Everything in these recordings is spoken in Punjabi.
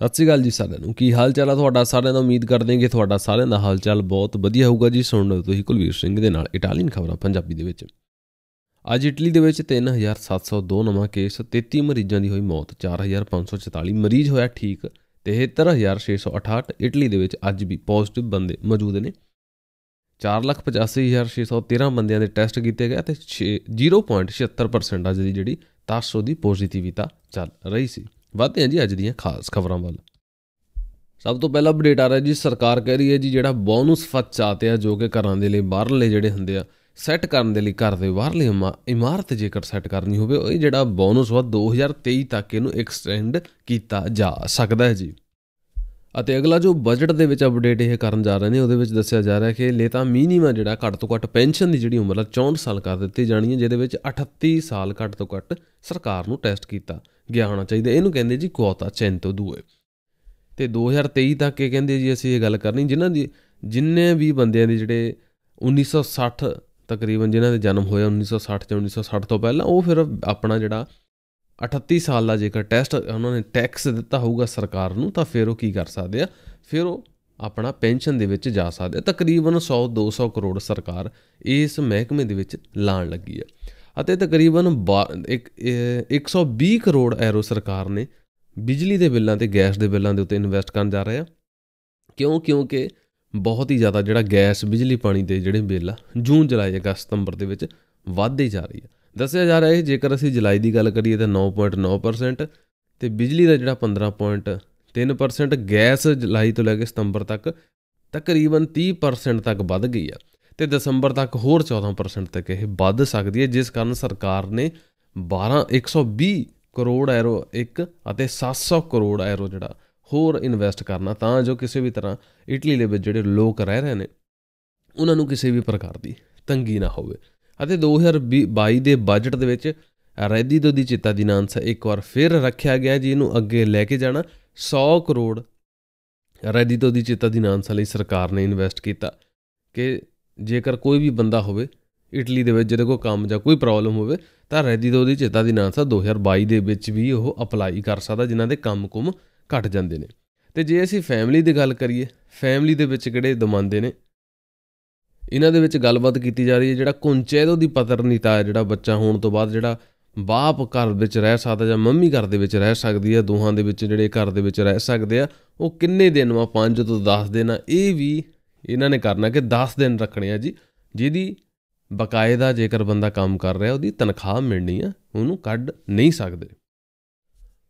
ਸਤਿ ਸ੍ਰੀ ਅਕਾਲ ਜੀ ਸਾਰਿਆਂ ਨੂੰ ਕੀ ਹਾਲ ਚਾਲ ਆ ਤੁਹਾਡਾ ਸਾਰਿਆਂ ਦਾ ਉਮੀਦ ਕਰਦੇ ਹਾਂ ਕਿ ਤੁਹਾਡਾ ਸਾਰਿਆਂ ਦਾ ਹਾਲ ਚਾਲ ਬਹੁਤ ਵਧੀਆ ਹੋਊਗਾ ਜੀ ਸੁਣ ਲਈ ਤੁਸੀਂ ਕੁਲਵੀਰ ਸਿੰਘ ਦੇ ਨਾਲ ਇਟਾਲੀਅਨ ਖਬਰਾਂ ਪੰਜਾਬੀ ਦੇ ਵਿੱਚ ਅੱਜ ਇਟਲੀ ਦੇ ਵਿੱਚ 3702 ਨਵਾਂ ਕੇਸ 33 ਮਰੀਜ਼ਾਂ ਦੀ ਹੋਈ ਮੌਤ 4544 ਮਰੀਜ਼ ਹੋਇਆ ਠੀਕ 73668 ਇਟਲੀ ਦੇ ਵਿੱਚ ਅੱਜ ਵੀ ਪੋਜ਼ਿਟਿਵ ਬੰਦੇ ਮੌਜੂਦ ਨੇ 485613 ਬੰਦਿਆਂ ਦੇ ਟੈਸਟ ਕੀਤੇ ਗਏ ਤੇ 0.76% ਅੱਜ ਦੀ ਜਿਹੜੀ 700 ਦੀ ਪੋਜ਼ਿਟਿਵਿਤਾ ਚੱਲ ਰਹੀ ਸੀ ਵਧਦੇ ਹਾਂ ਜੀ ਅੱਜ ਦੀਆਂ ਖਾਸ ਖਬਰਾਂ ਵੱਲ ਸਭ ਤੋਂ ਪਹਿਲਾ ਅਪਡੇਟ ਆ ਰਿਹਾ ਜੀ ਸਰਕਾਰ ਕਹਿ ਰਹੀ ਹੈ ਜੀ ਜਿਹੜਾ ਬੋਨਸ ਫਚਾਤ ਆ ਜੋ ਕਿ ਘਰਾਂ ਦੇ ਲਈ ਬਾਹਰਲੇ ਜਿਹੜੇ ਹੁੰਦੇ ਆ ਸੈੱਟ ਕਰਨ ਦੇ ਲਈ ਘਰ ਦੇ ਬਾਹਰਲੇ ਇਮਾਰਤ ਜੇਕਰ ਸੈੱਟ ਕਰਨੀ ਹੋਵੇ ਉਹ ਜਿਹੜਾ ਬੋਨਸ ਵਾ 2023 ਤੱਕ ਇਹਨੂੰ ਐਕਸਟੈਂਡ ਕੀਤਾ ਜਾ ਸਕਦਾ ਹੈ ਜੀ ਅਤੇ ਅਗਲਾ ਜੋ ਬਜਟ ਦੇ ਵਿੱਚ ਅਪਡੇਟ ਇਹ ਕਰਨ ਜਾ ਰਹੇ ਨੇ ਉਹਦੇ ਵਿੱਚ ਦੱਸਿਆ ਜਾ ਰਿਹਾ ਕਿ ਲੇਤਾ ਮਿਨੀਮਮ ਜਿਹੜਾ ਘੱਟ ਤੋਂ ਘੱਟ ਪੈਨਸ਼ਨ ਦੀ ਜਿਹੜੀ ਉਮਰ ਹੈ 64 ਸਾਲ ਕਰ ਦਿੱਤੀ ਜਾਣੀ ਹੈ ਜਿਹਦੇ ਵਿੱਚ 38 ਸਾਲ ਘੱਟ ਤੋਂ ਘੱਟ ਸਰਕਾਰ ਨੂੰ ਟੈਸਟ ਕੀਤਾ ਗਿਆ ਹੋਣਾ ਚਾਹੀਦਾ ਇਹਨੂੰ ਕਹਿੰਦੇ ਜੀ ਕੁਆਤਾ ਚੈਂਤੋ ਦੂਏ ਤੇ 2023 ਤੱਕ ਇਹ ਕਹਿੰਦੇ ਜੀ ਅਸੀਂ ਇਹ ਗੱਲ ਕਰਨੀ ਜਿਨ੍ਹਾਂ ਦੀ ਜਿੰਨੇ ਵੀ ਬੰਦਿਆਂ ਦੇ ਜਿਹੜੇ 1960 ਤਕਰੀਬਨ ਜਿਨ੍ਹਾਂ ਦੇ ਜਨਮ ਹੋਇਆ 1960 ਜਾਂ 1960 ਤੋਂ ਪਹਿਲਾਂ ਉਹ ਫਿਰ ਆਪਣਾ ਜਿਹੜਾ 38 ਸਾਲ ਦਾ ਜੇਕਰ ਟੈਸਟ ਉਹਨਾਂ ਨੇ ਟੈਕਸ ਦਿੱਤਾ ਹੋਊਗਾ ਸਰਕਾਰ ਨੂੰ ਤਾਂ ਫਿਰ ਉਹ ਕੀ ਕਰ ਸਕਦੇ ਆ ਫਿਰ ਉਹ ਆਪਣਾ ਪੈਨਸ਼ਨ ਦੇ ਵਿੱਚ ਜਾ ਸਕਦੇ ਆ ਤਕਰੀਬਨ 100 200 ਕਰੋੜ ਸਰਕਾਰ ਇਸ ਮਹਿਕਮੇ ਦੇ ਵਿੱਚ ਲਾਣ ਲੱਗੀ ਆ ਅਤੇ ਤਕਰੀਬਨ 120 ਕਰੋੜ ਐਰੋ ਸਰਕਾਰ ਨੇ ਬਿਜਲੀ ਦੇ ਬਿੱਲਾਂ ਤੇ ਗੈਸ ਦੇ ਬਿੱਲਾਂ ਦੇ ਉੱਤੇ ਇਨਵੈਸਟ ਕਰਨ ਜਾ ਰਹੇ ਆ ਕਿਉਂ ਕਿਉਂਕਿ ਬਹੁਤ ਹੀ ਜ਼ਿਆਦਾ ਜਿਹੜਾ ਗੈਸ ਬਿਜਲੀ ਪਾਣੀ ਦੇ ਜਿਹੜੇ ਬਿੱਲ ਆ ਜੂਨ ਜੁਲਾਈ ਅਗਸਤ ਸਤੰਬਰ ਦੇ ਵਿੱਚ ਵਧਦੇ ਜਾ ਰਹੀ ਆ ਦੱਸਿਆ ਜਾ ਰਿਹਾ ਹੈ ਜੇਕਰ ਅਸੀਂ ਜੁਲਾਈ ਦੀ ਗੱਲ ਕਰੀਏ ਤਾਂ 9.9% ਤੇ ਬਿਜਲੀ ਦਾ ਜਿਹੜਾ 15.3% ਗੈਸ ਜੁਲਾਈ ਤੋਂ ਲੈ ਕੇ ਸਤੰਬਰ ਤੱਕ ਤਕਰੀਬਨ 30% ਤੱਕ ਵੱਧ ਗਈ ਆ ਤੇ ਦਸੰਬਰ ਤੱਕ ਹੋਰ 14% ਤੱਕ ਇਹ ਵੱਧ ਸਕਦੀ ਹੈ ਜਿਸ ਕਾਰਨ ਸਰਕਾਰ ਨੇ 12 120 ਕਰੋੜ ਐਰੋ 1 ਅਤੇ 700 ਕਰੋੜ ਐਰੋ ਜਿਹੜਾ ਹੋਰ ਇਨਵੈਸਟ ਕਰਨਾ ਤਾਂ ਜੋ ਕਿਸੇ ਵੀ ਤਰ੍ਹਾਂ ਇਟਲੀ ਦੇ ਵਿੱਚ ਜਿਹੜੇ ਲੋਕ ਰਹਿ ਰਹੇ ਨੇ ਉਹਨਾਂ ਨੂੰ ਕਿਸੇ ਵੀ ਪ੍ਰਕਾਰ ਦੀ ਤੰਗੀ ਨਾ ਹੋਵੇ ਅਤੇ 2022 ਦੇ ਬਜਟ ਦੇ ਵਿੱਚ ਰੈਦੀ ਦੋ ਦੀ ਚਿੱਤਾ ਦੀ ਨਾਂਸ ਇੱਕ ਵਾਰ ਫਿਰ ਰੱਖਿਆ ਗਿਆ ਜੀ ਇਹਨੂੰ ਅੱਗੇ ਲੈ ਕੇ ਜਾਣਾ 100 ਕਰੋੜ ਰੈਦੀ ਦੋ ਦੀ ਚਿੱਤਾ ਦੀ ਨਾਂਸ ਲਈ ਸਰਕਾਰ ਨੇ ਇਨਵੈਸਟ ਕੀਤਾ ਕਿ ਜੇਕਰ ਕੋਈ ਵੀ ਬੰਦਾ ਹੋਵੇ ਇਟਲੀ ਦੇ ਵਿੱਚ ਜਿਹਦੇ ਕੋ ਕੰਮ ਜਾਂ ਕੋਈ ਪ੍ਰੋਬਲਮ ਹੋਵੇ ਤਾਂ ਰੈਦੀ ਦੋ ਦੀ ਚਿੱਤਾ ਦੀ ਨਾਂਸ 2022 ਦੇ ਵਿੱਚ ਵੀ ਉਹ ਅਪਲਾਈ ਕਰ ਸਕਦਾ ਜਿਨ੍ਹਾਂ ਦੇ ਕੰਮ-ਕੁਮ ਘਟ ਜਾਂਦੇ ਨੇ ਤੇ ਜੇ ਅਸੀਂ ਫੈਮਿਲੀ ਦੀ ਗੱਲ ਕਰੀਏ ਫੈਮਿਲੀ ਦੇ ਵਿੱਚ ਕਿਹੜੇ ਦਮਾਂਦੇ ਨੇ ਇਹਨਾਂ ਦੇ ਵਿੱਚ ਗੱਲਬਾਤ ਕੀਤੀ ਜਾ ਰਹੀ ਹੈ ਜਿਹੜਾ ਕੁੰਚੇ ਕੁੰਚੈਦੋ ਦੀ ਪਤਰਨੀਤਾ ਜਿਹੜਾ ਬੱਚਾ ਹੋਣ ਤੋਂ ਬਾਅਦ ਜਿਹੜਾ ਬਾਪ ਘਰ ਵਿੱਚ ਰਹਿ ਸਕਦਾ ਜਾਂ ਮੰਮੀ ਘਰ ਦੇ ਵਿੱਚ ਰਹਿ ਸਕਦੀ ਹੈ ਦੋਹਾਂ ਦੇ ਵਿੱਚ ਜਿਹੜੇ ਘਰ ਦੇ ਵਿੱਚ ਰਹਿ ਸਕਦੇ ਆ ਉਹ ਕਿੰਨੇ ਦਿਨ ਵਾ 5 ਤੋਂ 10 ਦਿਨ ਆ ਇਹ ਵੀ ਇਹਨਾਂ ਨੇ ਕਰਨਾ ਕਿ 10 ਦਿਨ ਰੱਖਣੇ ਆ ਜੀ ਜਿਹਦੀ ਬਕਾਇਦਾ ਜੇਕਰ ਬੰਦਾ ਕੰਮ ਕਰ ਰਿਹਾ ਉਹਦੀ ਤਨਖਾਹ ਮਿਲਣੀ ਆ ਉਹਨੂੰ ਕੱਢ ਨਹੀਂ ਸਕਦੇ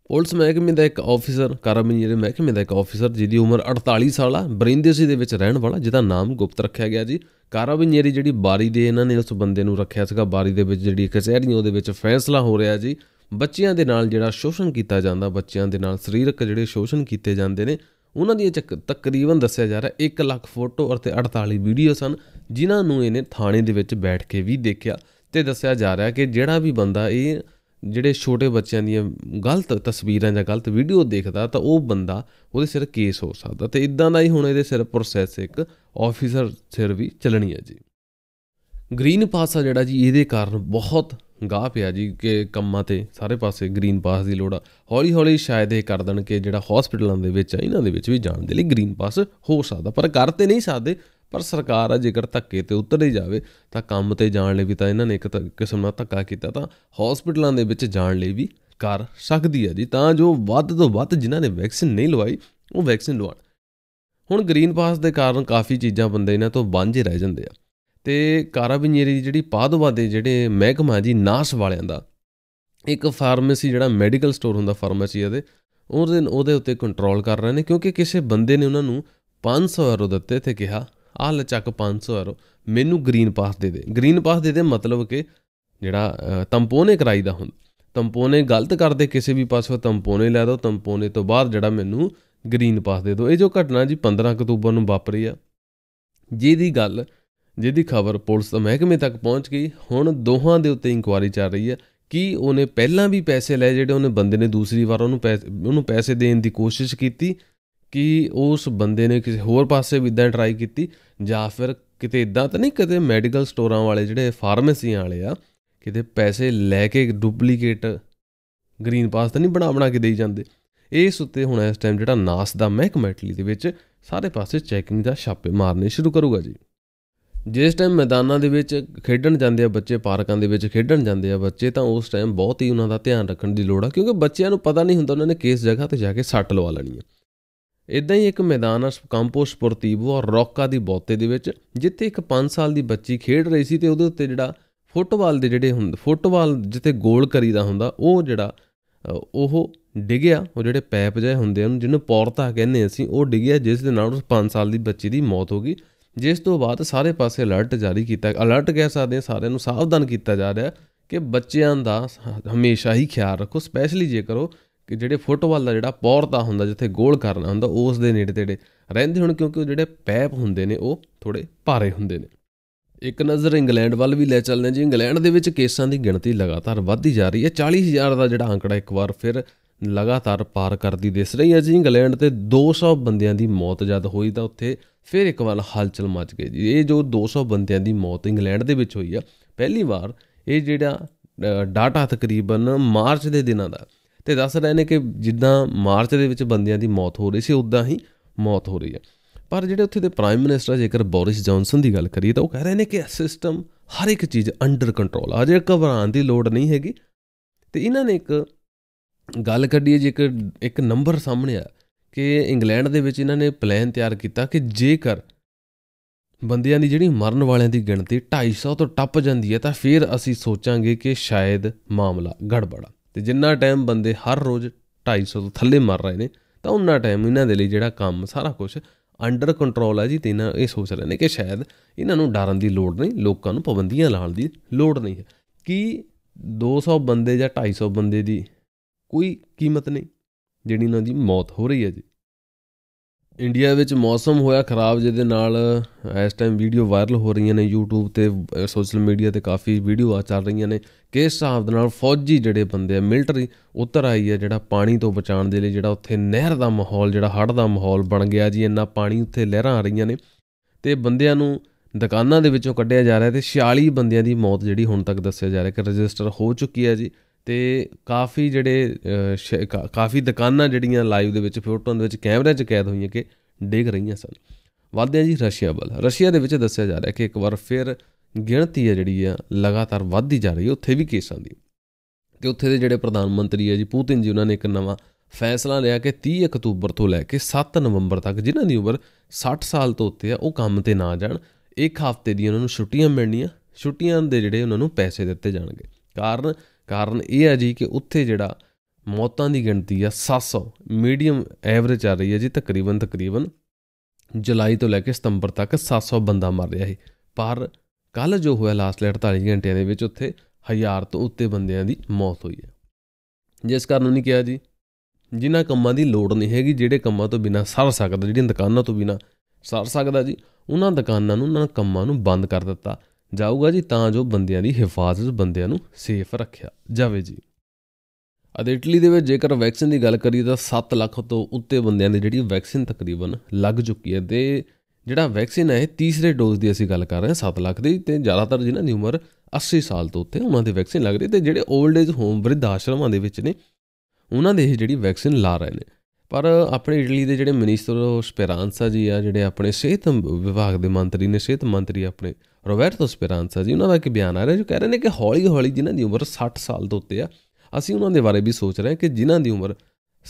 ਪੁਲਿਸ ਮਹਿਕਮੇ ਦਾ ਇੱਕ ਆਫੀਸਰ ਕਰਮਿੰਜਰ ਮਹਿਕਮੇ ਦਾ ਇੱਕ ਆਫੀਸਰ ਜਿਹਦੀ ਉਮਰ 48 ਸਾਲ ਆ ਬਰਿੰਦੇਸੀ ਦੇ ਵਿੱਚ ਰਹਿਣ ਵਾਲਾ ਜਿਹਦਾ ਨਾਮ ਗੁਪਤ ਰੱਖਿਆ ਗਿਆ ਜੀ ਕਰਮਿੰਜਰੀ ਜਿਹੜੀ ਬਾਰੀ ਦੇ ਇਹਨਾਂ ਨੇ ਉਸ ਬੰਦੇ ਨੂੰ ਰੱਖਿਆ ਸੀਗਾ ਬਾਰੀ ਦੇ ਵਿੱਚ ਜਿਹੜੀ ਕਚਹਿਰੀਆਂ ਉਹਦੇ ਵਿੱਚ ਫੈਸਲਾ ਹੋ ਰਿਹਾ ਜੀ ਬੱਚਿਆਂ ਦੇ ਨਾਲ ਜਿਹੜਾ ਸ਼ੋਸ਼ਣ ਕੀਤਾ ਜਾਂਦਾ ਬੱਚਿਆਂ ਦੇ ਨਾਲ ਸਰੀਰਕ ਜਿਹੜੇ ਸ਼ੋਸ਼ਣ ਕੀਤੇ ਜਾਂਦੇ ਨੇ ਉਹਨਾਂ ਦੀ ਤਕਰੀਬਨ ਦੱਸਿਆ ਜਾ ਰਿਹਾ 1 ਲੱਖ ਫੋਟੋ ਅਤੇ 48 ਵੀਡੀਓ ਸਨ ਜਿਨ੍ਹਾਂ ਨੂੰ ਇਹਨੇ ਥਾਣੇ ਦੇ ਵਿੱਚ ਬੈਠ ਕੇ ਵੀ ਦੇਖਿਆ ਤੇ ਦੱਸਿਆ ਜਾ ਰਿਹਾ ਕਿ ਜਿਹੜਾ ਵੀ ਬੰਦਾ ਇਹ ਜਿਹੜੇ ਛੋਟੇ ਬੱਚਿਆਂ ਦੀਆਂ ਗਲਤ ਤਸਵੀਰਾਂ ਜਾਂ ਗਲਤ ਵੀਡੀਓ ਦੇਖਦਾ ਤਾਂ ਉਹ ਬੰਦਾ ਉਹਦੇ ਸਿਰ ਕੇਸ ਹੋ ਸਕਦਾ ਤੇ ਇਦਾਂ ਦਾ ਹੀ ਹੁਣ ਇਹਦੇ ਸਿਰ ਪ੍ਰੋਸੈਸ ਇੱਕ ਆਫੀਸਰ ਸਿਰ ਵੀ ਚੱਲਣੀ ਹੈ ਜੀ ਗ੍ਰੀਨ ਪਾਸ ਆ ਜਿਹੜਾ ਜੀ ਇਹਦੇ ਕਾਰਨ ਬਹੁਤ ਗਾਹ ਪਿਆ ਜੀ ਕਿ ਕੰਮਾਂ ਤੇ ਸਾਰੇ ਪਾਸੇ ਗ੍ਰੀਨ ਪਾਸ ਦੀ ਲੋੜ ਆ ਹੌਲੀ ਹੌਲੀ ਸ਼ਾਇਦ ਇਹ ਕਰ ਦੇਣ ਕਿ ਜਿਹੜਾ ਹਸਪੀਟਲਾਂ ਦੇ ਵਿੱਚ ਆ ਇਹਨਾਂ ਦੇ ਵਿੱਚ ਵੀ ਜਾਣ ਦੇ ਲਈ ਗ੍ਰੀਨ ਪਾਸ ਹੋ ਸਕਦਾ ਪਰ ਕਰ ਤੇ ਨਹੀਂ ਸਕਦੇ ਪਰ ਸਰਕਾਰ ਆ ਜੇਕਰ ਧੱਕੇ ਤੇ ਉਤਰ ਹੀ ਜਾਵੇ ਤਾਂ ਕੰਮ ਤੇ ਜਾਣ ਲਈ ਵੀ ਤਾਂ ਇਹਨਾਂ ਨੇ ਇੱਕ ਕਿਸਮ ਦਾ ਧੱਕਾ ਕੀਤਾ ਤਾਂ ਹਸਪੀਟਲਾਂ ਦੇ ਵਿੱਚ ਜਾਣ ਲਈ ਵੀ ਕਰ ਸਕਦੀ ਹੈ ਜੀ ਤਾਂ ਜੋ ਵੱਧ ਤੋਂ ਵੱਧ ਜਿਨ੍ਹਾਂ ਨੇ ਵੈਕਸੀਨ ਨਹੀਂ ਲਵਾਈ ਉਹ ਵੈਕਸੀਨ ਲਵਾਣ ਹੁਣ ਗ੍ਰੀਨ ਪਾਸ ਦੇ ਕਾਰਨ ਕਾਫੀ ਚੀਜ਼ਾਂ ਬੰਦੇ ਇਹਨਾਂ ਤੋਂ ਵਾਂਝੇ ਰਹਿ ਜਾਂਦੇ ਆ ਤੇ ਕਾਰਾਬਿਨੀਰੀ ਦੀ ਜਿਹੜੀ ਪਾਦਵਾ ਦੇ ਜਿਹੜੇ ਮਹਿਕਮਾ ਜੀ ਨਾਸ ਵਾਲਿਆਂ ਦਾ ਇੱਕ ਫਾਰਮੇਸੀ ਜਿਹੜਾ ਮੈਡੀਕਲ ਸਟੋਰ ਹੁੰਦਾ ਫਾਰਮੇਸੀ ਇਹਦੇ ਉਹਦੇ ਉਹਦੇ ਉੱਤੇ ਕੰਟਰੋਲ ਕਰ ਰਹੇ ਨੇ ਕਿਉਂਕਿ ਕਿਸੇ ਬੰਦੇ ਨੇ ਉਹਨਾਂ ਨੂੰ 500 ਰੁਪਏ ਦਿੱਤੇ ਤੇ ਕਿਹਾ ਆਹ ਲੈ ਚੱਕ 500 ਯੂਰੋ ਮੈਨੂੰ ਗ੍ਰੀਨ ਪਾਸ ਦੇ ਦੇ ਗ੍ਰੀਨ ਪਾਸ ਦੇ ਦੇ ਮਤਲਬ ਕਿ ਜਿਹੜਾ ਤੰਪੋਨੇ ਕਰਾਈ ਦਾ ਹੁੰਦਾ ਤੰਪੋਨੇ ਗਲਤ ਕਰਦੇ ਕਿਸੇ ਵੀ ਪਾਸੋਂ ਤੰਪੋਨੇ ਲੈ ਦੋ ਤੰਪੋਨੇ ਤੋਂ ਬਾਅਦ ਜਿਹੜਾ ਮੈਨੂੰ ਗ੍ਰੀਨ ਪਾਸ ਦੇ ਦੋ ਇਹ ਜੋ ਘਟਨਾ ਜੀ 15 ਅਕਤੂਬਰ ਨੂੰ ਵਾਪਰੀ ਆ ਜਿਹਦੀ ਗੱਲ ਜਿਹਦੀ ਖਬਰ ਪੁਲਿਸ ਦੇ ਮਹਿਕਮੇ ਤੱਕ ਪਹੁੰਚ ਗਈ ਹੁਣ ਦੋਹਾਂ ਦੇ ਉੱਤੇ ਇਨਕੁਆਰੀ ਚੱਲ ਰਹੀ ਹੈ ਕਿ ਉਹਨੇ ਪਹਿਲਾਂ ਵੀ ਪੈਸੇ ਲੈ ਜਿਹੜੇ ਉਹਨੇ ਬੰਦੇ ਨੇ ਦੂਸਰੀ ਵਾਰ ਉਹਨੂੰ ਪੈਸੇ ਉਹਨੂੰ ਪੈਸੇ ਦੇਣ ਦੀ ਕੋਸ਼ਿਸ਼ ਕੀਤੀ ਕਿ ਉਸ ਬੰਦੇ ਨੇ ਕਿਸੇ ਹੋਰ ਪਾਸੇ ਵੀ ਇਦਾਂ ਟਰਾਈ ਕੀਤੀ ਜਾਂ ਫਿਰ ਕਿਤੇ ਇਦਾਂ ਤਾਂ ਨਹੀਂ ਕਿਤੇ ਮੈਡੀਕਲ ਸਟੋਰਾਂ ਵਾਲੇ ਜਿਹੜੇ ਫਾਰਮੇਸੀਆਂ ਵਾਲੇ ਆ ਕਿਤੇ ਪੈਸੇ ਲੈ ਕੇ ਡੁਪਲੀਕੇਟ ਗ੍ਰੀਨ ਪਾਸ ਤਾਂ ਨਹੀਂ ਬਣਾ ਬਣਾ ਕੇ ਦੇਈ ਜਾਂਦੇ ਇਸ ਉੱਤੇ ਹੁਣ ਇਸ ਟਾਈਮ ਜਿਹੜਾ ਨਾਸ ਦਾ ਮਹਿਕਮਾ ਇਟਲੀ ਦੇ ਵਿੱਚ ਸਾਰੇ ਪਾਸੇ ਚੈਕਿੰਗ ਦਾ ਛਾਪੇ ਮਾਰਨੇ ਸ਼ੁਰੂ ਕਰੂਗਾ ਜੀ ਜਿਸ ਟਾਈਮ ਮੈਦਾਨਾਂ ਦੇ ਵਿੱਚ ਖੇਡਣ ਜਾਂਦੇ ਆ ਬੱਚੇ ਪਾਰਕਾਂ ਦੇ ਵਿੱਚ ਖੇਡਣ ਜਾਂਦੇ ਆ ਬੱਚੇ ਤਾਂ ਉਸ ਟਾਈਮ ਬਹੁਤ ਹੀ ਉਹਨਾਂ ਦਾ ਧਿਆਨ ਰੱਖਣ ਦੀ ਲੋੜ ਆ ਕਿਉਂਕਿ ਬੱਚਿਆਂ ਨੂੰ ਪਤਾ ਨਹੀਂ ਹੁੰਦਾ ਉਹਨਾਂ ਨੇ ਕਿਸ ਜਗ੍ਹਾ ਤੇ ਜਾ ਕੇ ਸੱਟ ਲਵਾ ਲੈਣੀ ਆ ਇਦਾਂ ਹੀ ਇੱਕ ਮੈਦਾਨ ਆ ਕੰਪੋਸਟ ਪੁਰਤੀਬੋ ਔਰ ਦੀ ਬੋਤੇ ਦੇ ਵਿੱਚ ਜਿੱਥੇ ਇੱਕ 5 ਸਾਲ ਦੀ ਬੱਚੀ ਖੇਡ ਰਹੀ ਸੀ ਤੇ ਉਹਦੇ ਉੱਤੇ ਜਿਹੜਾ ਫੁੱਟਬਾਲ ਦੇ ਜਿਹੜੇ ਹੁੰਦੇ ਫੁੱਟਬਾਲ ਜਿੱਥੇ ਗੋਲ ਕਰੀਦਾ ਹੁੰਦਾ ਉਹ ਜਿਹੜਾ ਉਹ ਡਿੱਗਿਆ ਉਹ ਜਿਹੜੇ ਪੈਪ ਜਿਹੇ ਹੁੰਦੇ ਹਨ ਜਿਹਨੂੰ ਪੌਰਤਾ ਕਹਿੰਦੇ ਅਸੀਂ ਉਹ ਡਿੱਗਿਆ ਜਿਸ ਦੇ ਨਾਲ ਉਸ 5 ਸਾਲ ਦੀ ਬੱਚੀ ਦੀ ਮੌਤ ਹੋ ਗਈ ਜਿਸ ਤੋਂ ਬਾਅਦ ਸਾਰੇ ਪਾਸੇ ਅਲਰਟ ਜਾਰੀ ਕੀਤਾ ਅਲਰਟ ਕਹਿ ਸਕਦੇ ਆ ਸਾਰਿਆਂ ਨੂੰ ਸਾਵਧਾਨ ਕੀਤਾ ਜਾ ਰਿਹਾ ਕਿ ਬੱਚਿਆਂ ਦਾ ਹਮੇਸ਼ਾ ਹੀ ਖਿਆਲ ਰੱਖੋ ਸਪੈਸ਼ਲੀ ਜੇ ਕਰੋ ਕਿ ਜਿਹੜੇ ਫੁੱਟਬਾਲ ਦਾ ਜਿਹੜਾ ਪੌਰਤਾ ਹੁੰਦਾ ਜਿੱਥੇ ਗੋਲ ਕਰਨਾ ਹੁੰਦਾ ਉਸ ਦੇ ਨੇੜੇ ਤੇੜੇ ਰਹਿੰਦੇ ਹੁਣ ਕਿਉਂਕਿ ਉਹ ਜਿਹੜੇ ਪੈਪ ਹੁੰਦੇ ਨੇ ਉਹ ਥੋੜੇ ਭਾਰੇ ਹੁੰਦੇ ਨੇ ਇੱਕ ਨਜ਼ਰ ਇੰਗਲੈਂਡ ਵੱਲ ਵੀ ਲੈ ਚੱਲਦੇ ਜੀ ਇੰਗਲੈਂਡ ਦੇ ਵਿੱਚ ਕੇਸਾਂ ਦੀ ਗਿਣਤੀ ਲਗਾਤਾਰ ਵੱਧਦੀ ਜਾ ਰਹੀ ਹੈ 40000 ਦਾ ਜਿਹੜਾ ਅੰਕੜਾ ਇੱਕ ਵਾਰ ਫਿਰ ਲਗਾਤਾਰ ਪਾਰ ਕਰਦੀ ਦਿਸ ਰਹੀ ਹੈ ਜੀ ਇੰਗਲੈਂਡ ਤੇ 200 ਬੰਦਿਆਂ ਦੀ ਮੌਤ ਜਦ ਹੋਈ ਤਾਂ ਉੱਥੇ ਫਿਰ ਇੱਕ ਵਾਰ ਹਲਚਲ ਮਚ ਗਈ ਜੀ ਇਹ ਜੋ 200 ਬੰਦਿਆਂ ਦੀ ਮੌਤ ਇੰਗਲੈਂਡ ਦੇ ਵਿੱਚ ਹੋਈ ਆ ਪਹਿਲੀ ਵਾਰ ਇਹ ਜਿਹੜਾ ਡਾਟਾ ਤਕਰੀਬਨ ਮਾਰਚ ਦੇ ਦਿਨਾਂ ਦਾ ਤੇ ਦੱਸ ਰਹੇ ਨੇ ਕਿ ਜਿੱਦਾਂ ਮਾਰਚ ਦੇ ਵਿੱਚ ਬੰਦਿਆਂ ਦੀ ਮੌਤ ਹੋ ਰਹੀ ਸੀ ਉਦਾਂ ਹੀ ਮੌਤ ਹੋ ਰਹੀ ਹੈ ਪਰ ਜਿਹੜੇ ਉੱਥੇ ਦੇ ਪ੍ਰਾਈਮ ਮਿਨਿਸਟਰ ਜੇਕਰ ਬੋਰਿਸ ਜੌਨਸਨ ਦੀ ਗੱਲ ਕਰੀਏ ਤਾਂ ਉਹ ਕਹਿ ਰਹੇ ਨੇ ਕਿ ਸਿਸਟਮ ਹਰ ਇੱਕ ਚੀਜ਼ ਅੰਡਰ ਕੰਟਰੋਲ ਆ ਜੇ ਘਬਰਾਣ ਦੀ ਲੋੜ ਨਹੀਂ ਹੈਗੀ ਤੇ ਇਹਨਾਂ ਨੇ ਇੱਕ ਗੱਲ ਕੱਢੀ ਹੈ ਜੇਕਰ ਇੱਕ ਨੰਬਰ ਸਾਹਮਣੇ ਆ ਕਿ ਇੰਗਲੈਂਡ ਦੇ ਵਿੱਚ ਇਹਨਾਂ ਨੇ ਪਲਾਨ ਤਿਆਰ ਕੀਤਾ ਕਿ ਜੇਕਰ ਬੰਦਿਆਂ ਦੀ ਜਿਹੜੀ ਮਰਨ ਵਾਲਿਆਂ ਦੀ ਗਿਣਤੀ 250 ਤੋਂ ਟੱਪ ਜਾਂਦੀ ਹੈ ਤਾਂ ਫਿਰ ਅਸੀਂ ਸੋਚਾਂਗੇ ਕਿ ਸ਼ਾਇਦ ਮਾਮਲਾ ਗੜਬੜਾ ਤੇ ਜਿੰਨਾ ਟਾਈਮ ਬੰਦੇ ਹਰ ਰੋਜ਼ 250 ਤੋਂ ਥੱਲੇ ਮਰ ਰਹੇ ਨੇ ਤਾਂ ਉਹਨਾਂ ਟਾਈਮ ਇਹਨਾਂ ਦੇ ਲਈ ਜਿਹੜਾ ਕੰਮ ਸਾਰਾ ਕੁਝ ਅੰਡਰ ਕੰਟਰੋਲ ਹੈ ਜੀ ਤੇ ਇਹਨਾਂ ਇਹ ਸੋਚ ਰਹੇ ਨੇ ਕਿ ਸ਼ਾਇਦ ਇਹਨਾਂ ਨੂੰ ਡਰਨ ਦੀ ਲੋੜ ਨਹੀਂ ਲੋਕਾਂ ਨੂੰ ਪਾਬੰਦੀਆਂ ਲਾਉਣ ਦੀ ਲੋੜ ਨਹੀਂ ਹੈ ਕਿ 200 ਬੰਦੇ ਜਾਂ 250 ਬੰਦੇ ਦੀ ਕੋਈ ਕੀਮਤ ਨਹੀਂ ਜਿਹੜੀ ਇਹਨਾਂ ਦੀ ਮੌਤ ਹੋ ਰਹੀ ਹੈ ਜੀ ਇੰਡੀਆ ਵਿੱਚ ਮੌਸਮ ਹੋਇਆ ਖਰਾਬ ਜਿਹਦੇ ਨਾਲ ਇਸ ਟਾਈਮ ਵੀਡੀਓ ਵਾਇਰਲ ਹੋ ਰਹੀਆਂ ਨੇ YouTube ਤੇ ਸੋਸ਼ਲ ਮੀਡੀਆ ਤੇ ਕਾਫੀ ਵੀਡੀਓ ਆ ਚੱਲ ਰਹੀਆਂ ਨੇ ਕਿਸ ਹਿਸਾਬ ਦੇ ਨਾਲ ਫੌਜੀ ਜਿਹੜੇ ਬੰਦੇ ਆ ਮਿਲਟਰੀ ਉੱਤਰ ਆਈ ਹੈ ਜਿਹੜਾ ਪਾਣੀ ਤੋਂ ਬਚਾਉਣ ਦੇ ਲਈ ਜਿਹੜਾ ਉੱਥੇ ਨਹਿਰ ਦਾ ਮਾਹੌਲ ਜਿਹੜਾ ਹੜ੍ਹ ਦਾ ਮਾਹੌਲ ਬਣ ਗਿਆ ਜੀ ਇੰਨਾ ਪਾਣੀ ਉੱਥੇ ਲਹਿਰਾਂ ਆ ਰਹੀਆਂ ਨੇ ਤੇ ਬੰਦਿਆਂ ਨੂੰ ਦੁਕਾਨਾਂ ਦੇ ਵਿੱਚੋਂ ਕੱਢਿਆ ਜਾ ਰਿਹਾ ਤੇ 46 ਬੰਦਿਆਂ ਦੀ ਮੌਤ ਜਿਹੜੀ ਹੁਣ ਤੱਕ ਦੱਸਿਆ ਜਾ ਰਿਹਾ ਕਿ ਰਜਿਸਟਰ ਹੋ ਚੁੱਕੀ ਹੈ ਜੀ ਤੇ ਕਾਫੀ ਜਿਹੜੇ ਕਾਫੀ ਦੁਕਾਨਾਂ ਜਿਹੜੀਆਂ ਲਾਈਵ ਦੇ ਵਿੱਚ ਫੋਟੋਆਂ ਦੇ ਵਿੱਚ ਕੈਮਰੇ 'ਚ ਕੈਦ ਹੋਈਆਂ ਕਿ ਡਿੱਗ ਰਹੀਆਂ ਸਨ ਵਾਧਿਆ ਜੀ ਰਸ਼ੀਆ ਵੱਲ ਰਸ਼ੀਆ ਦੇ ਵਿੱਚ ਦੱਸਿਆ ਜਾ ਰਿਹਾ ਕਿ ਇੱਕ ਵਾਰ ਫਿਰ ਗਿਣਤੀ ਹੈ ਜਿਹੜੀ ਆ ਲਗਾਤਾਰ ਵੱਧਦੀ ਜਾ ਰਹੀ ਹੈ ਉੱਥੇ ਵੀ ਕੇਸਾਂ ਦੀ ਤੇ ਉੱਥੇ ਦੇ ਜਿਹੜੇ ਪ੍ਰਧਾਨ ਮੰਤਰੀ ਹੈ ਜੀ ਪੂਤਿਨ ਜੀ ਉਹਨਾਂ ਨੇ ਇੱਕ ਨਵਾਂ ਫੈਸਲਾ ਲਿਆ ਕਿ 30 ਅਕਤੂਬਰ ਤੋਂ ਲੈ ਕੇ 7 ਨਵੰਬਰ ਤੱਕ ਜਿਨ੍ਹਾਂ ਦੀ ਉਮਰ 60 ਸਾਲ ਤੋਂ ਉੱਤੇ ਆ ਉਹ ਕੰਮ ਤੇ ਨਾ ਜਾਣ ਇੱਕ ਹਫ਼ਤੇ ਦੀ ਉਹਨਾਂ ਨੂੰ ਛੁੱਟੀਆਂ ਮਿਲਣੀਆਂ ਛੁੱਟੀਆਂ ਦੇ ਜਿਹੜੇ ਉਹਨਾਂ ਨੂੰ ਪੈਸੇ ਦਿੱਤੇ ਜਾਣਗੇ ਕਾਰਨ ਕਾਰਨ ਇਹ ਆ ਜੀ ਕਿ ਉੱਥੇ ਜਿਹੜਾ ਮੌਤਾਂ ਦੀ ਗਿਣਤੀ ਆ 700 ਮੀਡੀਅਮ ਐਵਰੇਜ ਆ ਰਹੀ ਹੈ ਜੀ ਤਕਰੀਬਨ ਤਕਰੀਬਨ ਜੁਲਾਈ ਤੋਂ ਲੈ ਕੇ ਸਤੰਬਰ ਤੱਕ 700 ਬੰਦਾ ਮਰ ਰਿਹਾ ਹੈ ਪਰ ਕੱਲ ਜੋ ਹੋਇਆ ਲਾਸਟ 48 ਘੰਟਿਆਂ ਦੇ ਵਿੱਚ ਉੱਥੇ 1000 ਤੋਂ ਉੱਤੇ ਬੰਦਿਆਂ ਦੀ ਮੌਤ ਹੋਈ ਹੈ ਜਿਸ ਕਾਰਨ ਉਹਨੇ ਕਿਹਾ ਜੀ ਜਿਨ੍ਹਾਂ ਕੰਮਾਂ ਦੀ ਲੋੜ ਨਹੀਂ ਹੈਗੀ ਜਿਹੜੇ ਕੰਮਾਂ ਤੋਂ ਬਿਨਾ ਸਰ ਸਕਦਾ ਜਿਹੜੀਆਂ ਦੁਕਾਨਾਂ ਤੋਂ ਬਿਨਾ ਸਰ ਸਕਦਾ ਜੀ ਉਹਨਾਂ ਦੁਕਾਨਾਂ ਨੂੰ ਉਹਨਾਂ ਕੰਮਾਂ ਨੂੰ ਬੰਦ ਕਰ ਦਿੱਤਾ ਜਾਊਗਾ ਜੀ ਤਾਂ ਜੋ ਬੰਦਿਆਂ ਦੀ ਹਿਫਾਜ਼ਤ ਬੰਦਿਆਂ ਨੂੰ ਸੇਫ ਰੱਖਿਆ ਜਾਵੇ ਜੀ ਅਦੇ ਇਟਲੀ ਦੇ ਵਿੱਚ ਜੇਕਰ ਵੈਕਸੀਨ ਦੀ ਗੱਲ ਕਰੀਏ ਤਾਂ 7 ਲੱਖ ਤੋਂ ਉੱਤੇ ਬੰਦਿਆਂ ਦੀ ਜਿਹੜੀ ਵੈਕਸੀਨ ਤਕਰੀਬਨ ਲੱਗ ਚੁੱਕੀ ਹੈ ਤੇ ਜਿਹੜਾ ਵੈਕਸੀਨ ਹੈ ਤੀਸਰੇ ਡੋਜ਼ ਦੀ ਅਸੀਂ ਗੱਲ ਕਰ ਰਹੇ ਹਾਂ 7 ਲੱਖ ਦੀ ਤੇ ਜ਼ਿਆਦਾਤਰ ਜਿਨ੍ਹਾਂ ਦੀ ਉਮਰ 80 ਸਾਲ ਤੋਂ ਉੱਤੇ ਉਹਨਾਂ ਦੇ ਵੈਕਸੀਨ ਲੱਗ ਰਹੀ ਤੇ ਜਿਹੜੇ 올ਡ ਏਜ ਹੋਮ ਵਰਿੱਧ ਆਸ਼ਰਮਾਂ ਦੇ ਵਿੱਚ ਨੇ ਉਹਨਾਂ ਦੇ ਇਹ ਜਿਹੜੀ ਵੈਕਸੀਨ ਲਾ ਰਹੇ ਨੇ ਪਰ ਆਪਣੇ ਇਟਲੀ ਦੇ ਜਿਹੜੇ ਮਿਨਿਸਟਰ ਸਪੈਰਾਂਸਾ ਜੀ ਆ ਜਿਹੜੇ ਆਪਣੇ ਸਿਹਤ ਵਿਭਾਗ ਦੇ ਮੰਤਰੀ ਨੇ ਸਿਹਤ ਮੰਤਰੀ ਆਪਣੇ ਰੋਬਰਟੋ ਸਪੀਰਾਂਸਾ ਜੀ ਉਹਨਾਂ ਦਾ ਇੱਕ ਬਿਆਨ ਆ ਰਿਹਾ ਜੋ ਕਹਿ ਰਹੇ ਨੇ ਕਿ ਹੌਲੀ-ਹੌਲੀ ਜਿਨ੍ਹਾਂ ਦੀ ਉਮਰ 60 ਸਾਲ ਤੋਂ ਉੱਤੇ ਆ ਅਸੀਂ ਉਹਨਾਂ ਦੇ ਬਾਰੇ ਵੀ ਸੋਚ ਰਹੇ ਹਾਂ ਕਿ ਜਿਨ੍ਹਾਂ ਦੀ ਉਮਰ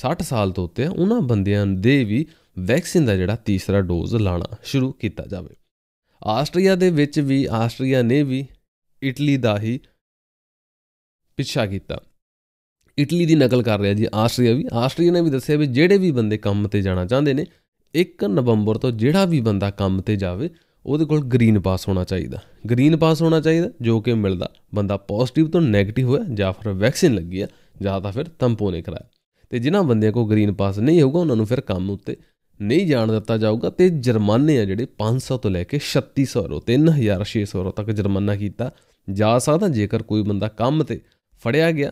60 ਸਾਲ ਤੋਂ ਉੱਤੇ ਆ ਉਹਨਾਂ ਬੰਦਿਆਂ ਦੇ ਵੀ ਵੈਕਸੀਨ ਦਾ ਜਿਹੜਾ ਤੀਸਰਾ ਡੋਜ਼ ਲਾਣਾ ਸ਼ੁਰੂ ਕੀਤਾ ਜਾਵੇ ਆਸਟਰੀਆ ਦੇ ਵਿੱਚ ਵੀ ਆਸਟਰੀਆ ਨੇ ਵੀ ਇਟਲੀ ਦਾ ਹੀ ਪਿੱਛਾ ਕੀਤਾ ਇਟਲੀ ਦੀ ਨਕਲ ਕਰ ਰਿਹਾ ਜੀ ਆਸਟਰੀਆ ਵੀ ਆਸਟਰੀਆ ਨੇ ਵੀ ਦੱਸਿਆ ਵੀ ਜਿਹੜੇ ਵੀ ਬੰਦੇ ਕੰਮ ਤੇ ਜਾਣਾ ਚਾਹੁੰਦੇ ਨੇ 1 ਨਵੰਬਰ ਤੋਂ ਜਿਹੜਾ ਵੀ ਬੰਦਾ ਕੰਮ ਤੇ ਜਾਵੇ ਉਹਦੇ ਕੋਲ ਗ੍ਰੀਨ ਪਾਸ ਹੋਣਾ ਚਾਹੀਦਾ ਗ੍ਰੀਨ ਪਾਸ ਹੋਣਾ ਚਾਹੀਦਾ ਜੋ ਕਿ ਮਿਲਦਾ ਬੰਦਾ ਪੋਜ਼ਿਟਿਵ ਤੋਂ ਨੈਗੇਟਿਵ ਹੋਇਆ ਜਾਂ ਫਿਰ ਵੈਕਸੀਨ ਲੱਗੀ ਆ ਜਾਂ ਤਾਂ ਫਿਰ ਤੰਪੋ ਨੇ ਕਰਾਇਆ ਤੇ ਜਿਨ੍ਹਾਂ ਬੰਦਿਆਂ ਕੋ ਗ੍ਰੀਨ ਪਾਸ ਨਹੀਂ ਹੋਊਗਾ ਉਹਨਾਂ ਨੂੰ ਫਿਰ ਕੰਮ ਉੱਤੇ ਨਹੀਂ ਜਾਣ ਦਿੱਤਾ ਜਾਊਗਾ ਤੇ ਜੁਰਮਾਨੇ ਆ ਜਿਹੜੇ 500 ਤੋਂ ਲੈ ਕੇ 3600 ਰੁਪਏ 3600 ਰੁਪਏ ਤੱਕ ਜੁਰਮਾਨਾ ਕੀਤਾ ਜਾ ਸਕਦਾ ਜੇਕਰ ਕੋਈ ਬੰਦਾ ਕੰਮ ਤੇ ਫੜਿਆ ਗਿਆ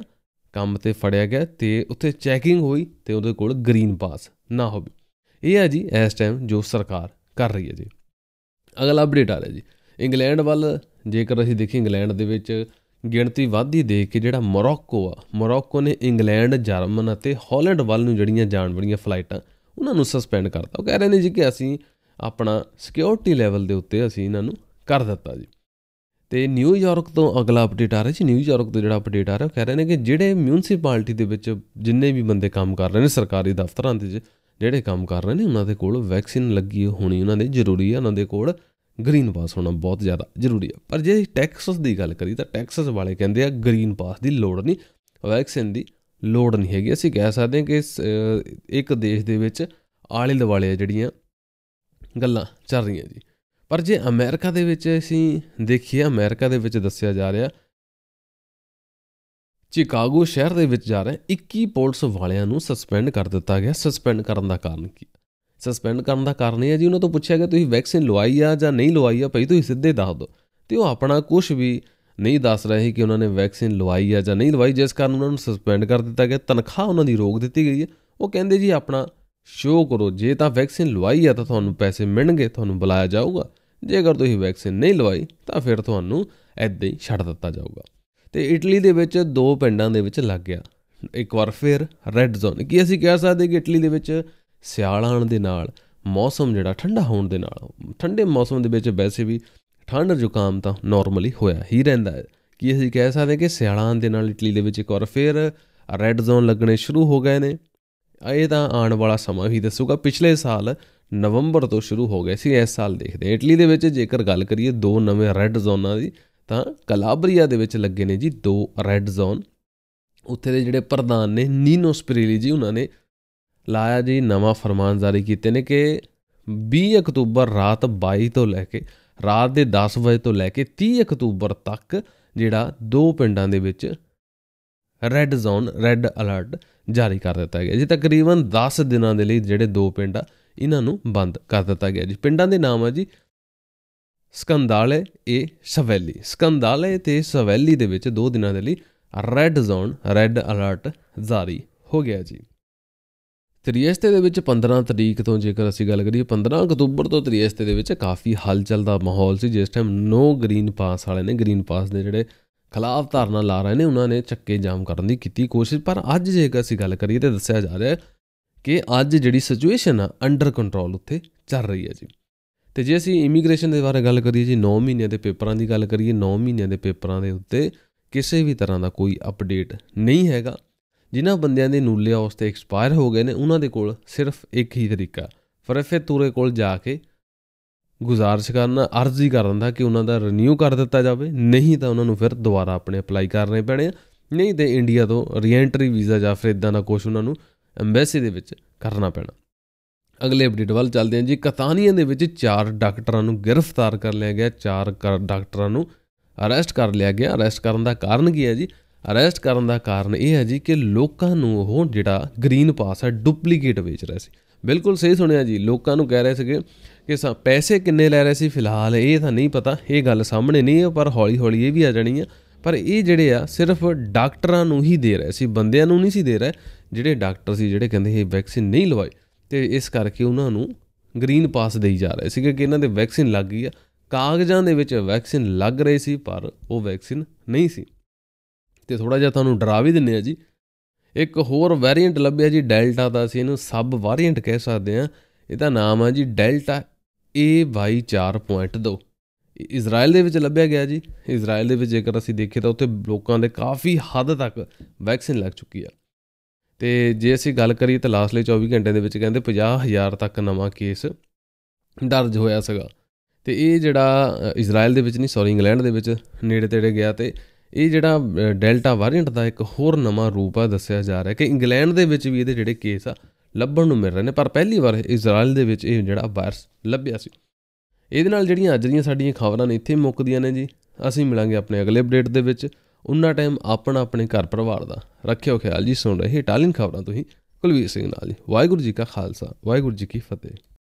ਕੰਮ ਤੇ ਫੜਿਆ ਗਿਆ ਤੇ ਉੱਥੇ ਚੈਕਿੰਗ ਹੋਈ ਤੇ ਉਹਦੇ ਕੋਲ ਗ੍ਰੀਨ ਪਾਸ ਨਾ ਹੋਵੇ ਇਹ ਆ ਜੀ ਇਸ ਟਾਈਮ ਜੋ ਸਰਕਾਰ ਕਰ ਰਹੀ ਹੈ ਜੀ ਅਗਲਾ ਅਪਡੇਟ ਆ ਰਿਹਾ ਜੀ ਇੰਗਲੈਂਡ ਵੱਲ ਜੇਕਰ ਅਸੀਂ ਦੇਖੀ ਇੰਗਲੈਂਡ ਦੇ ਵਿੱਚ ਗਿਣਤੀ ਵਾਧੀ ਦੇਖ ਕੇ ਜਿਹੜਾ ਮੋਰੋਕੋ ਆ ਮੋਰੋਕੋ ਨੇ ਇੰਗਲੈਂਡ ਜਰਮਨ ਅਤੇ ਹਾਲੈਂਡ ਵੱਲ ਨੂੰ ਜਿਹੜੀਆਂ ਜਾਣ ਵਾਲੀਆਂ ਫਲਾਈਟਾਂ ਉਹਨਾਂ ਨੂੰ ਸਸਪੈਂਡ ਕਰਤਾ ਉਹ ਕਹਿ ਰਹੇ ਨੇ ਜੀ ਕਿ ਅਸੀਂ ਆਪਣਾ ਸਿਕਿਉਰਿਟੀ ਲੈਵਲ ਦੇ ਉੱਤੇ ਅਸੀਂ ਇਹਨਾਂ ਨੂੰ ਕਰ ਦਿੱਤਾ ਜੀ ਤੇ ਨਿਊਯਾਰਕ ਤੋਂ ਅਗਲਾ ਅਪਡੇਟ ਆ ਰਿਹਾ ਜੀ ਨਿਊਯਾਰਕ ਤੋਂ ਜਿਹੜਾ ਅਪਡੇਟ ਆ ਰਿਹਾ ਉਹ ਕਹਿ ਰਹੇ ਨੇ ਕਿ ਜਿਹੜੇ ਮਿਊਨਿਸਪੈਲਿਟੀ ਦੇ ਵਿੱਚ ਜਿੰਨੇ ਵੀ ਬੰਦੇ ਕੰਮ ਕਰ ਰਹੇ ਨੇ ਸਰਕਾਰੀ ਦਫ਼ਤਰਾਂ ਦੇ ਵਿੱਚ ਜਿਹੜੇ ਕੰਮ ਕਰ ਰਹੇ ਨੇ ਉਹਨਾਂ ਦੇ ਕੋਲ ਵੈਕਸੀਨ ਲੱਗੀ ਹੋਣੀ ਉਹਨਾਂ ਦੇ ਜ਼ਰੂਰੀ ਹੈ ਉਹਨਾਂ ਦੇ ਕੋਲ ਗ੍ਰੀਨ ਪਾਸ ਹੋਣਾ ਬਹੁਤ ਜ਼ਿਆਦਾ ਜ਼ਰੂਰੀ ਹੈ ਪਰ ਜੇ ਟੈਕਸਸ ਦੀ ਗੱਲ ਕਰੀ ਤਾਂ ਟੈਕਸਸ ਵਾਲੇ ਕਹਿੰਦੇ ਆ ਗ੍ਰੀਨ ਪਾਸ ਦੀ ਲੋੜ ਨਹੀਂ ਵੈਕਸੀਨ ਦੀ ਲੋੜ ਨਹੀਂ ਹੈਗੀ ਅਸੀਂ ਕਹਿ ਸਕਦੇ ਹਾਂ ਕਿ ਇੱਕ ਦੇਸ਼ ਦੇ ਵਿੱਚ ਆਲੇ ਦੁਆਲੇ ਜਿਹੜੀਆਂ ਗੱਲਾਂ ਚੱਲ ਰਹੀਆਂ ਜੀ ਪਰ ਜੇ ਅਮਰੀਕਾ ਦੇ ਵਿੱਚ ਅਸੀਂ ਦੇਖੀਏ ਅਮਰੀਕਾ ਦੇ ਵਿੱਚ ਦੱਸਿਆ ਜਾ ਰਿਹਾ ਚਿਕਾਗੋ ਸ਼ਹਿਰ ਦੇ ਵਿੱਚ ਜਾ ਰਹੇ 21 ਪੁਲਿਸ ਵਾਲਿਆਂ ਨੂੰ ਸਸਪੈਂਡ ਕਰ ਦਿੱਤਾ ਗਿਆ ਸਸਪੈਂਡ ਕਰਨ ਦਾ ਕਾਰਨ ਕੀ ਸਸਪੈਂਡ ਕਰਨ ਦਾ ਕਾਰਨ ਇਹ ਹੈ ਜੀ ਉਹਨਾਂ ਤੋਂ ਪੁੱਛਿਆ ਗਿਆ ਤੁਸੀਂ ਵੈਕਸੀਨ ਲਵਾਈ ਆ ਜਾਂ ਨਹੀਂ ਲਵਾਈ ਆ ਭਈ ਤੁਸੀਂ ਸਿੱਧੇ ਦੱਸ ਦਿਓ ਤੇ ਉਹ ਆਪਣਾ ਕੁਝ ਵੀ ਨਹੀਂ ਦੱਸ ਰਹੇ ਕਿ ਉਹਨਾਂ ਨੇ ਵੈਕਸੀਨ ਲਵਾਈ ਆ ਜਾਂ ਨਹੀਂ ਲਵਾਈ ਜਿਸ ਕਾਰਨ ਉਹਨਾਂ ਨੂੰ ਸਸਪੈਂਡ ਕਰ ਦਿੱਤਾ ਗਿਆ ਤਨਖਾਹ ਉਹਨਾਂ ਦੀ ਰੋਕ ਦਿੱਤੀ ਗਈ ਹੈ ਉਹ ਕਹਿੰਦੇ ਜੀ ਆਪਣਾ ਸ਼ੋਅ ਕਰੋ ਜੇ ਤਾਂ ਵੈਕਸੀਨ ਲਵਾਈ ਆ ਤਾਂ ਤੁਹਾਨੂੰ ਪੈਸੇ ਮਿਲਣਗੇ ਤੁਹਾਨੂੰ ਬੁਲਾਇਆ ਜਾਊਗਾ ਜੇਕਰ ਤੁਸੀਂ ਵੈਕਸੀਨ ਨਹੀਂ ਲਵਾਈ ਤਾਂ ਫਿਰ ਤੁਹਾਨੂੰ ਐਦਾਂ ਹੀ ਛੱਡ ਦਿੱਤਾ ਜਾਊਗਾ ਤੇ ਇਟਲੀ ਦੇ ਵਿੱਚ ਦੋ ਪਿੰਡਾਂ ਦੇ ਵਿੱਚ ਲੱਗ ਗਿਆ ਇੱਕ ਵਾਰ ਫਿਰ ਰੈੱਡ ਜ਼ੋਨ ਕੀ ਅਸੀਂ ਕਹਿ ਸਕਦੇ ਕਿ ਇਟਲੀ ਦੇ ਵਿੱਚ ਸਿਆਲ ਆਣ ਦੇ ਨਾਲ ਮੌਸਮ ਜਿਹੜਾ ਠੰਡਾ ਹੋਣ ਦੇ ਨਾਲ ਠੰਡੇ ਮੌਸਮ ਦੇ ਵਿੱਚ ਵੈਸੇ ਵੀ ਠੰਡ ਜ਼ੁਕਾਮ ਤਾਂ ਨਾਰਮਲੀ ਹੋਇਆ ਹੀ ਰਹਿੰਦਾ ਹੈ ਕੀ ਅਸੀਂ ਕਹਿ ਸਕਦੇ ਕਿ ਸਿਆਲਾਂ ਦੇ ਨਾਲ ਇਟਲੀ ਦੇ ਵਿੱਚ ਇੱਕ ਵਾਰ ਫਿਰ ਰੈੱਡ ਜ਼ੋਨ ਲੱਗਣੇ ਸ਼ੁਰੂ ਹੋ ਗਏ ਨੇ ਇਹ ਤਾਂ ਆਉਣ ਵਾਲਾ ਸਮਾਂ ਹੀ ਦੱਸੂਗਾ ਪਿਛਲੇ ਸਾਲ ਨਵੰਬਰ ਤੋਂ ਸ਼ੁਰੂ ਹੋ ਗਏ ਸੀ ਇਸ ਸਾਲ ਦੇਖਦੇ ਇਟਲੀ ਦੇ ਵਿੱਚ ਜੇਕਰ ਗੱਲ ਕਰੀਏ ਦੋ ਨਵੇਂ ਰੈੱਡ ਜ਼ੋਨਾਂ ਦੀ ਤਾਂ ਕਲਾਬਰੀਆ ਦੇ ਵਿੱਚ ਲੱਗੇ ਨੇ ਜੀ ਦੋ ਰੈੱਡ ਜ਼ੋਨ ਉੱਥੇ ਦੇ ਜਿਹੜੇ ਪ੍ਰਧਾਨ ਨੇ ਨੀਨੋ ਸਪਰੀਲੀ ਜੀ ਉਹਨਾਂ ਨੇ ਲਾਇਆ ਜੀ ਨਵਾਂ ਫਰਮਾਨ ਜਾਰੀ ਕੀਤੇ ਨੇ ਕਿ 20 ਅਕਤੂਬਰ ਰਾਤ 22 ਤੋਂ ਲੈ ਕੇ ਰਾਤ ਦੇ 10 ਵਜੇ ਤੋਂ ਲੈ ਕੇ 30 ਅਕਤੂਬਰ ਤੱਕ ਜਿਹੜਾ ਦੋ ਪਿੰਡਾਂ ਦੇ ਵਿੱਚ ਰੈੱਡ ਜ਼ੋਨ ਰੈੱਡ ਅਲਰਟ ਜਾਰੀ ਕਰ ਦਿੱਤਾ ਗਿਆ ਜੀ ਤਕਰੀਬਨ 10 ਦਿਨਾਂ ਦੇ ਲਈ ਜਿਹੜੇ ਦੋ ਪਿੰਡ ਆ ਇਹਨਾਂ ਨੂੰ ਬੰਦ ਕਰ ਦਿੱਤਾ ਗਿਆ ਜੀ ਪਿੰਡਾਂ ਦੇ ਨਾਮ ਆ ਜੀ ਸਕੰਦਾਲੇ ਇਹ ਸਵੈਲੀ ਸਕੰਦਾਲੇ ਤੇ ਸਵੈਲੀ ਦੇ ਵਿੱਚ 2 ਦਿਨਾਂ ਦੇ ਲਈ ਰੈੱਡ ਜ਼ੋਨ ਰੈੱਡ ਅਲਰਟ ਜਾਰੀ ਹੋ ਗਿਆ ਜੀ ਤ੍ਰਿਏਸਤੇ ਦੇ ਵਿੱਚ 15 ਤਰੀਕ ਤੋਂ ਜੇਕਰ ਅਸੀਂ ਗੱਲ ਕਰੀਏ 15 ਅਕਤੂਬਰ ਤੋਂ ਤ੍ਰਿਏਸਤੇ ਦੇ ਵਿੱਚ ਕਾਫੀ ਹਲਚਲ ਦਾ ਮਾਹੌਲ ਸੀ ਜਿਸ ਟਾਈਮ ਨੋ ਗ੍ਰੀਨ ਪਾਸ ਵਾਲੇ ਨੇ ਗ੍ਰੀਨ ਪਾਸ ਦੇ ਜਿਹੜੇ ਖਿਲਾਫ ਧਾਰਨਾ ਲਾ ਰਹੇ ਨੇ ਉਹਨਾਂ ਨੇ ਚੱਕੇ ਜਾਮ ਕਰਨ ਦੀ ਕੀਤੀ ਕੋਸ਼ਿਸ਼ ਪਰ ਅੱਜ ਜੇਕਰ ਅਸੀਂ ਗੱਲ ਕਰੀਏ ਤੇ ਦੱਸਿਆ ਜਾ ਰਿਹਾ ਹੈ ਕਿ ਅੱਜ ਜਿਹੜੀ ਸਿਚੁਏਸ਼ਨ ਆ ਅੰਡਰ ਕੰਟਰੋਲ ਉੱਤੇ ਚੱਲ ਰਹੀ ਹੈ ਜੀ ਤੇ ਜੇ ਅਸੀਂ ਇਮੀਗ੍ਰੇਸ਼ਨ ਦੇ ਬਾਰੇ ਗੱਲ ਕਰੀਏ ਜੀ 9 ਮਹੀਨਿਆਂ ਦੇ ਪੇਪਰਾਂ ਦੀ ਗੱਲ ਕਰੀਏ 9 ਮਹੀਨਿਆਂ ਦੇ ਪੇਪਰਾਂ ਦੇ ਉੱਤੇ ਕਿਸੇ ਵੀ ਤਰ੍ਹਾਂ ਦਾ ਕੋਈ ਅਪਡੇਟ ਨਹੀਂ ਹੈਗਾ ਜਿਨ੍ਹਾਂ ਬੰਦਿਆਂ ਦੇ ਨੂਲੇ ਉਸ ਤੇ ਐਕਸਪਾਇਰ ਹੋ ਗਏ ਨੇ ਉਹਨਾਂ ਦੇ ਕੋਲ ਸਿਰਫ ਇੱਕ ਹੀ ਤਰੀਕਾ ਫਰਫੇ ਤੂਰੇ ਕੋਲ ਜਾ ਕੇ ਗੁਜ਼ਾਰਿਸ਼ ਕਰਨਾ ਅਰਜ਼ੀ ਕਰਨ ਦਾ ਕਿ ਉਹਨਾਂ ਦਾ ਰੀਨਿਊ ਕਰ ਦਿੱਤਾ ਜਾਵੇ ਨਹੀਂ ਤਾਂ ਉਹਨਾਂ ਨੂੰ ਫਿਰ ਦੁਬਾਰਾ ਆਪਣੇ ਅਪਲਾਈ ਕਰਨੇ ਪੈਣੇ ਨਹੀਂ ਤੇ ਇੰਡੀਆ ਤੋਂ ਰੀਐਂਟਰੀ ਵੀਜ਼ਾ ਜਾਂ ਫਿਰ ਇਦਾਂ ਦਾ ਕੁਝ ਉਹਨਾਂ ਨੂੰ ਐਮਬੈਸੀ ਦੇ ਵਿੱਚ ਕਰਨਾ ਪੈਣਾ ਅਗਲੇ ਅਪਡੇਟ ਵੱਲ ਚੱਲਦੇ ਹਾਂ ਜੀ ਕਤਾਨੀਆ ਦੇ ਵਿੱਚ ਚਾਰ ਡਾਕਟਰਾਂ ਨੂੰ ਗ੍ਰਿਫਤਾਰ ਕਰ ਲਿਆ ਗਿਆ ਚਾਰ ਡਾਕਟਰਾਂ ਨੂੰ ਅਰੈਸਟ ਕਰ ਲਿਆ ਗਿਆ ਅਰੈਸਟ ਕਰਨ ਦਾ ਕਾਰਨ ਕੀ ਹੈ ਜੀ ਅਰੈਸਟ ਕਰਨ ਦਾ ਕਾਰਨ ਇਹ ਹੈ ਜੀ ਕਿ ਲੋਕਾਂ ਨੂੰ ਉਹ ਜਿਹੜਾ ਗ੍ਰੀਨ ਪਾਸ ਹੈ ਡੁਪਲੀਕੇਟ ਵੇਚ ਰਿਹਾ ਸੀ ਬਿਲਕੁਲ ਸਹੀ ਸੁਣਿਆ ਜੀ ਲੋਕਾਂ ਨੂੰ ਕਹਿ ਰਹੇ ਸੀਗੇ ਕਿ ਪੈਸੇ ਕਿੰਨੇ ਲੈ ਰਹੇ ਸੀ ਫਿਲਹਾਲ ਇਹ ਤਾਂ ਨਹੀਂ ਪਤਾ ਇਹ ਗੱਲ ਸਾਹਮਣੇ ਨਹੀਂ ਹੈ ਪਰ ਹੌਲੀ ਹੌਲੀ ਇਹ ਵੀ ਆ ਜਾਣੀ ਹੈ ਪਰ ਇਹ ਜਿਹੜੇ ਆ ਸਿਰਫ ਡਾਕਟਰਾਂ ਨੂੰ ਹੀ ਦੇ ਰਹੇ ਸੀ ਬੰਦਿਆਂ ਨੂੰ ਨਹੀਂ ਸੀ ਦੇ ਰਹੇ ਜਿਹੜੇ ਡਾਕਟਰ ਸੀ ਜਿਹੜੇ ਕਹਿੰਦੇ ਇਹ ਵੈਕਸੀਨ ਨਹੀਂ ਲਵਾਏ ਤੇ ਇਸ ਕਰਕੇ ਉਹਨਾਂ ਨੂੰ ਗ੍ਰੀਨ ਪਾਸ ਦੇਈ ਜਾ ਰਹੇ ਸੀਗੇ ਕਿ ਇਹਨਾਂ ਦੇ ਵੈਕਸੀਨ ਲੱਗ ਗਈ ਆ ਕਾਗਜ਼ਾਂ ਦੇ ਵਿੱਚ ਵੈਕਸੀਨ ਲੱਗ ਰਹੀ ਸੀ ਪਰ ਉਹ ਵੈਕਸੀਨ ਨਹੀਂ ਸੀ ਤੇ ਥੋੜਾ ਜਿਹਾ ਤੁਹਾਨੂੰ ਡਰਾ ਵੀ ਦਿੰਨੇ ਆ ਜੀ ਇੱਕ ਹੋਰ ਵੇਰੀਐਂਟ ਲੱਭਿਆ ਜੀ ਡੈਲਟਾ ਦਾ ਸੀ ਇਹਨੂੰ ਸਬ ਵੇਰੀਐਂਟ ਕਹਿ ਸਕਦੇ ਆ ਇਹਦਾ ਨਾਮ ਆ ਜੀ ਡੈਲਟਾ AY4.2 ਇਜ਼ਰਾਈਲ ਦੇ ਵਿੱਚ ਲੱਭਿਆ ਗਿਆ ਜੀ ਇਜ਼ਰਾਈਲ ਦੇ ਵਿੱਚ ਜੇਕਰ ਅਸੀਂ ਦੇਖੀਏ ਤਾਂ ਉੱਥੇ ਲੋਕਾਂ ਦੇ ਕਾਫੀ ਹੱਦ ਤੱਕ ਵੈਕਸੀਨ ਲੱਗ ਚੁੱਕੀ ਆ ਤੇ ਜੇ ਅਸੀਂ ਗੱਲ ਕਰੀਏ ਤਾਂ ਲਾਸਟ ਲਈ 24 ਘੰਟੇ ਦੇ ਵਿੱਚ ਕਹਿੰਦੇ 50000 ਤੱਕ ਨਵਾਂ ਕੇਸ ਦਰਜ ਹੋਇਆ ਸੀਗਾ ਤੇ ਇਹ ਜਿਹੜਾ ਇਜ਼ਰਾਈਲ ਦੇ ਵਿੱਚ ਨਹੀਂ ਸੌਰੀ ਇੰਗਲੈਂਡ ਦੇ ਵਿੱਚ ਨੇੜੇ ਤੇੜੇ ਗਿਆ ਤੇ ਇਹ ਜਿਹੜਾ ਡੈਲਟਾ ਵਾਰੀਐਂਟ ਦਾ ਇੱਕ ਹੋਰ ਨਵਾਂ ਰੂਪ ਆ ਦੱਸਿਆ ਜਾ ਰਿਹਾ ਕਿ ਇੰਗਲੈਂਡ ਦੇ ਵਿੱਚ ਵੀ ਇਹਦੇ ਜਿਹੜੇ ਕੇਸ ਆ ਲੱਭਣ ਨੂੰ ਮਿਲ ਰਹੇ ਨੇ ਪਰ ਪਹਿਲੀ ਵਾਰ ਇਜ਼ਰਾਈਲ ਦੇ ਵਿੱਚ ਇਹ ਜਿਹੜਾ ਵਾਇਰਸ ਲੱਭਿਆ ਸੀ ਇਹਦੇ ਨਾਲ ਜਿਹੜੀਆਂ ਅੱਜ ਦੀਆਂ ਸਾਡੀਆਂ ਖਬਰਾਂ ਨੇ ਇੱਥੇ ਮੁੱਕਦੀਆਂ ਨੇ ਜੀ ਅਸੀਂ ਮਿਲਾਂਗੇ ਆਪਣੇ ਅਗਲੇ ਅਪਡੇਟ ਦੇ ਵਿੱਚ ਉਨਾ ਟਾਈਮ ਆਪਣਾ ਆਪਣੇ ਘਰ ਪਰਿਵਾਰ ਦਾ ਰੱਖਿਓ ਖਿਆਲ ਜੀ ਸੁਣ ਰਹੇ ਟਾਲਿੰਗ ਖਬਰਾਂ ਤੁਸੀਂ ਕੁਲਵੀਰ ਸਿੰਘ ਨਾਲ ਜੀ ਵਾਹਿਗੁਰੂ ਜੀ ਕਾ ਖਾਲਸਾ ਵਾਹਿਗੁਰੂ ਜੀ ਕੀ ਫਤਿਹ